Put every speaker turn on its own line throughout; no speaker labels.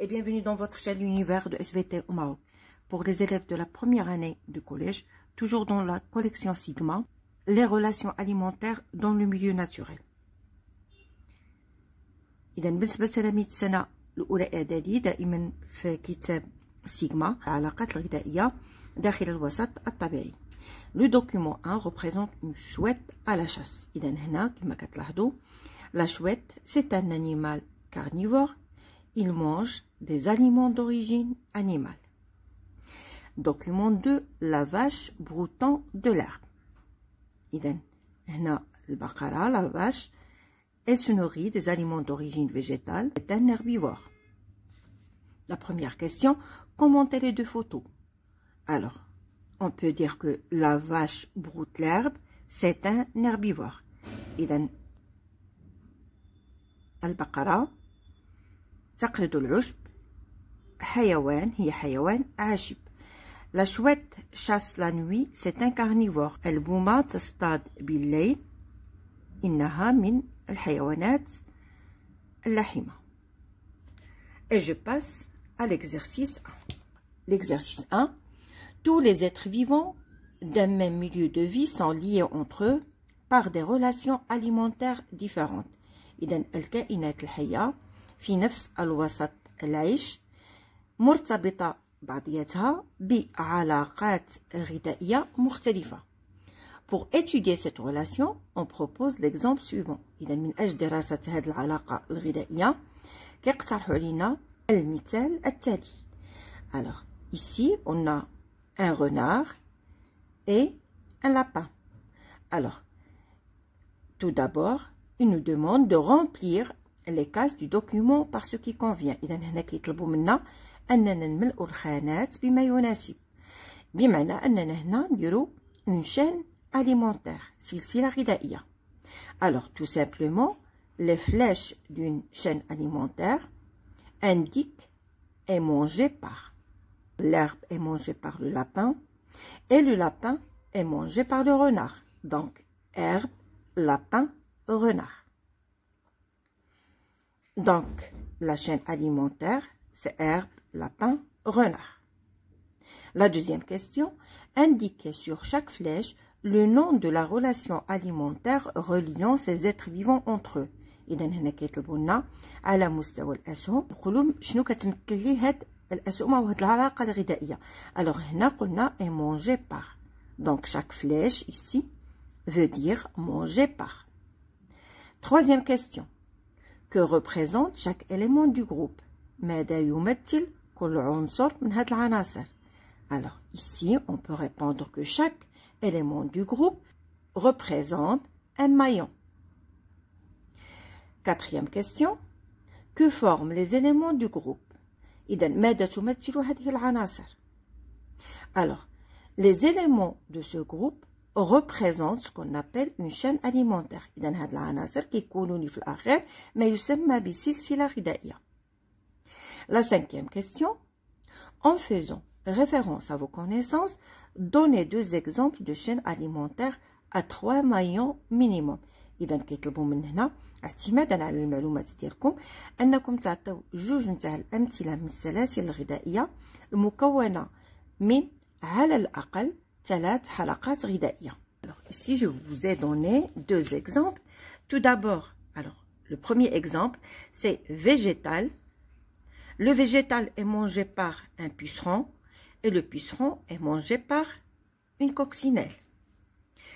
et bienvenue dans votre chaîne Univers de SVT au Pour les élèves de la première année du collège, toujours dans la collection Sigma, les relations alimentaires dans le milieu naturel. le document 1 représente une chouette à la chasse la chouette c'est un animal carnivore il mange des aliments d'origine animale. Document 2 La vache broutant de l'herbe. Iden هنا la vache elle se nourrit des aliments d'origine végétale, c'est un herbivore. La première question, commentez les deux photos. Alors, on peut dire que la vache broute l'herbe, c'est un herbivore. al البقرة العشب حيوان هي حيوان عاشب La chouette chasse la nuit, c'est un carnivore. de تصطاد بالليل. انها من الحيوانات Et je passe à l'exercice 1. L'exercice 1. Tous les êtres vivants d'un même milieu de vie sont liés entre eux par des relations alimentaires différentes. الكائنات في نفس الوسط العيش Pour étudier cette relation, on propose l'exemple suivant. إذا من هذه Alors, ici, on a un renard et un lapin. Alors, tout d'abord, il nous demande de remplir les cases du document par ce qui convient il هنا كيطلبوا منا الخانات بما يناسب بمعنى une chaîne alimentaire alors tout simplement les flèches d'une chaîne alimentaire indiquent est mangée par l'herbe est mangée par le lapin et le lapin est mangé par le renard donc herbe lapin renard donc, la chaîne alimentaire, c'est herbe, lapin, renard. La deuxième question, indiquez sur chaque flèche le nom de la relation alimentaire reliant ces êtres vivants entre eux. donc هنا كيطلبوا لنا على مستوى الاسهم نقولوا شنو كتمثل لي الاسهم العلاقه الغذائيه Donc, chaque ici veut dire manger par troisième question que représente chaque élément du groupe. Alors ici, on peut répondre que chaque élément du groupe représente un maillon. Quatrième question. Que forment les éléments du groupe Alors, les éléments de ce groupe représente ce qu'on appelle une chaîne alimentaire. إذا هاد العناصر qui لي في الأخير ما يسمى بسلسلة غذائية. La cinquième question, en faisant référence à vos connaissances, donnez deux exemples de chaînes alimentaires à trois maillons minimum. اذا كيطلبوا من en اعتمادا على المعلومات ديالكم انكم تعطيو جوج نتاع الامثله من السلاسل الغذائيه المكونه من على الاقل alors ici, je vous ai donné deux exemples. Tout d'abord, alors le premier exemple, c'est végétal. Le végétal est mangé par un puceron et le puceron est mangé par une coccinelle.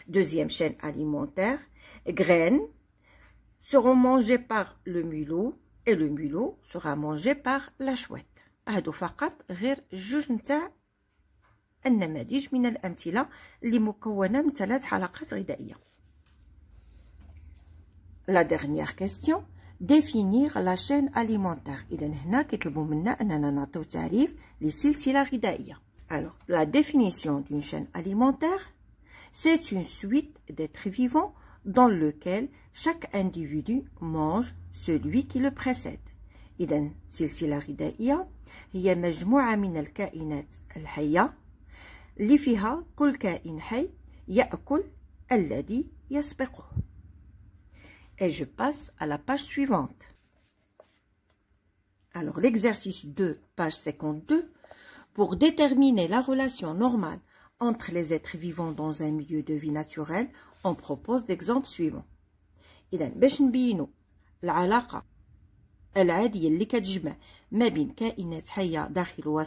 Deuxième chaîne alimentaire, graines seront mangées par le mulot et le mulot sera mangé par la chouette. النماذج من الأمثلة اللي مكونة من ثلاث حلقات غذائية لا dernière question définir la chaîne alimentaire اذا هنا كيطلبوا منا اننا نعطيو تعريف لسلسله غذائيه alors la définition d'une chaîne alimentaire c'est une suite d'êtres vivants dans lequel chaque individu mange celui qui le précède اذا سلسله غذائيه هي مجموعه من الكائنات الحيه Et je passe à la page suivante. Alors, l'exercice 2, page 52, pour déterminer la relation normale entre les êtres vivants dans un milieu de vie naturelle, on propose l'exemple suivant. باش la اللي كتجمع ما بين كائنات داخل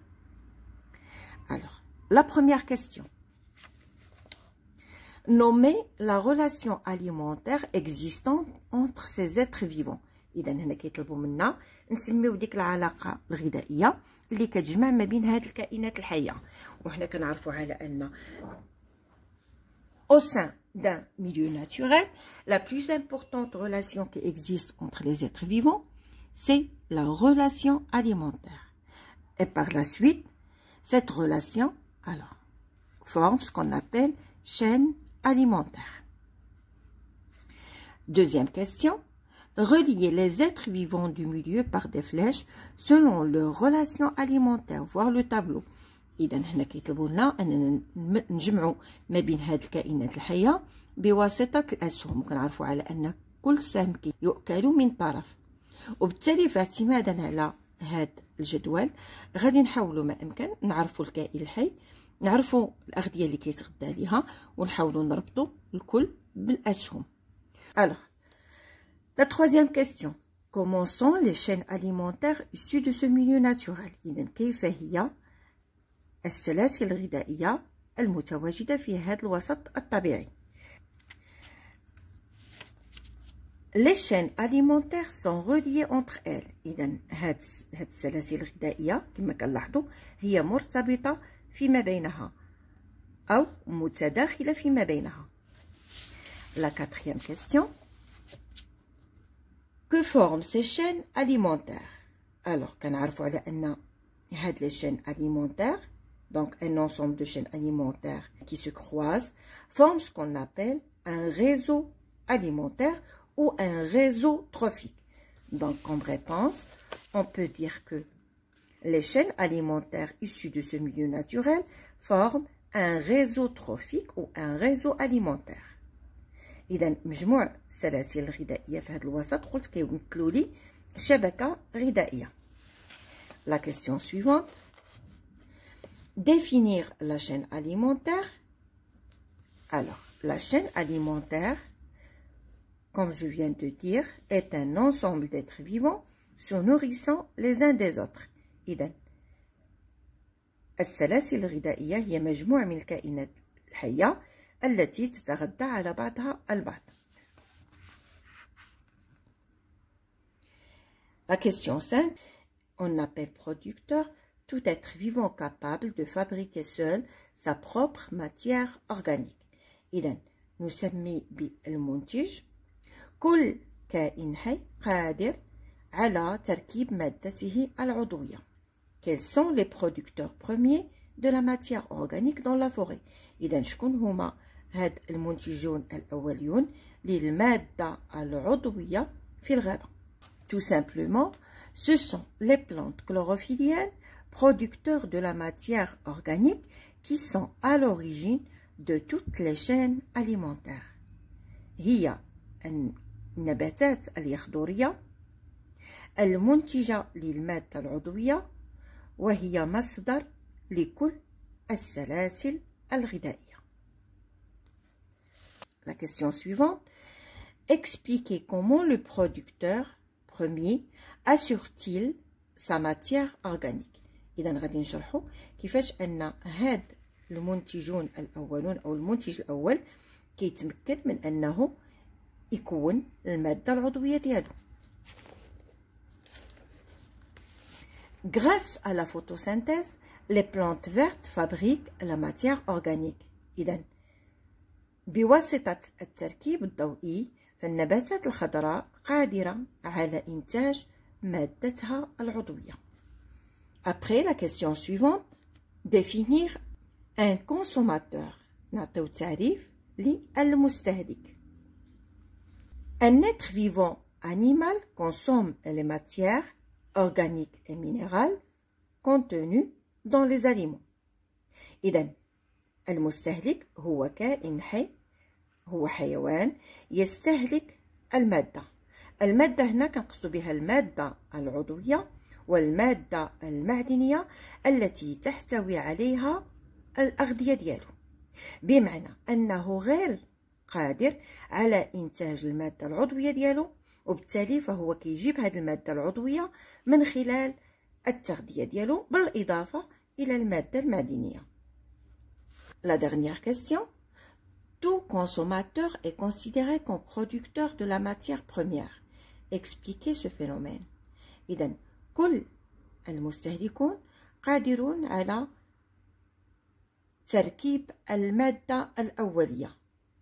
Alors, la première question. Nommer la relation alimentaire existante entre ces êtres vivants. au sein d'un milieu naturel, la plus importante relation qui existe entre les êtres vivants, c'est la relation alimentaire. Et par la suite, cette relation, alors, forme ce qu'on appelle chaîne alimentaire. Deuxième question, relier les êtres vivants du milieu par des flèches selon leur relation alimentaire, voir le tableau. إذا هنا كيطلبوا لنا أننا نجمعوا ما بين هذه الكائنات الحية بواسطة الأسهم كنعرفوا على أن كل سهم يؤكل من طرف وبالتالي فاعتمادا على هاد الجدول غادي نحاولوا ما امكن نعرفوا الكائن الحي نعرفوا الاغذيه اللي كيتغذى ليها ونحاولوا نربطوا الكل بالاسهم الوغ لا ترويزيام كيسيون كومون سون لي شين اليمونتير ايسو دو سو ميليو naturel اذا كيف هي السلاسل الغذائيه المتواجده في هذا الوسط الطبيعي les chaînes alimentaires sont reliées entre elles Il هاد هاد السلاسل الغذائيه كما كنلاحظوا هي فيما بينها فيما بينها la quatrième question que forment ces chaînes alimentaires alors كنعرفوا على ان هاد les chaînes alimentaires donc un ensemble de chaînes alimentaires qui se croisent forment ce qu'on appelle un réseau alimentaire un réseau trophique. Donc, en réponse, on peut dire que les chaînes alimentaires issues de ce milieu naturel forment un réseau trophique ou un réseau alimentaire. Je La question suivante. Définir la chaîne alimentaire. Alors, la chaîne alimentaire comme je viens de dire, est un ensemble d'êtres vivants se nourrissant les uns des autres. La question simple, On appelle producteur tout être vivant capable de fabriquer seul sa propre matière organique. كل كائن حي قادر على تركيب مادته العضوية quels sont les producteurs premiers de la matière organique dans la forêt tout simplement ce sont les plantes chlorophylliennes producteurs de la matière organique qui sont à l'origine de toutes les chaînes alimentaires. النباتات اليخضورية المنتجة للمادة العضوية وهي مصدر لكل السلاسل الغذائية La question suivante. Expliquez comment le producteur premier assure-t-il sa إذا غادي نشرحو كيفاش أن هاد المنتجون الأولون أو المنتج الأول كيتمكن من أنه يكون المادة العضوية ديالو غراس على فوتوسينتيز لي بلانت فيرت فابريك لا ماتيير اورغانيك اذا بواسطة التركيب الضوئي فالنباتات الخضراء قادرة على إنتاج مادتها العضوية Après la question suivante définir un consommateur نعطيو تعريف للمستهلك Un être vivant animal consomme les matières organiques et minérales contenues dans les aliments إذا المستهلك هو كائن حي هو حيوان يستهلك المادة المادة هنا كنقصد بها المادة العضوية والمادة المعدنية التي تحتوي عليها الأغذية ديالو بمعنى أنه غير قادر على انتاج الماده العضويه ديالو وبالتالي فهو كيجيب هذه الماده العضويه من خلال التغذيه ديالو بالاضافه الى الماده المعدنيه لا dernière question tout consommateur est considéré comme producteur de la matière première expliquez ce phénomène اذا كل المستهلكون قادرون على تركيب المادة الأولية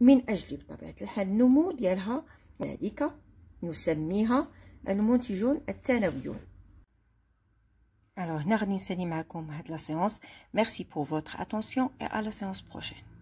من أجل بطبيعة الحال النمو ديالها ذلك نسميها المنتجون الثانويون Alors, هنا غادي نسالي à la séance. Merci pour votre attention et à la séance prochaine.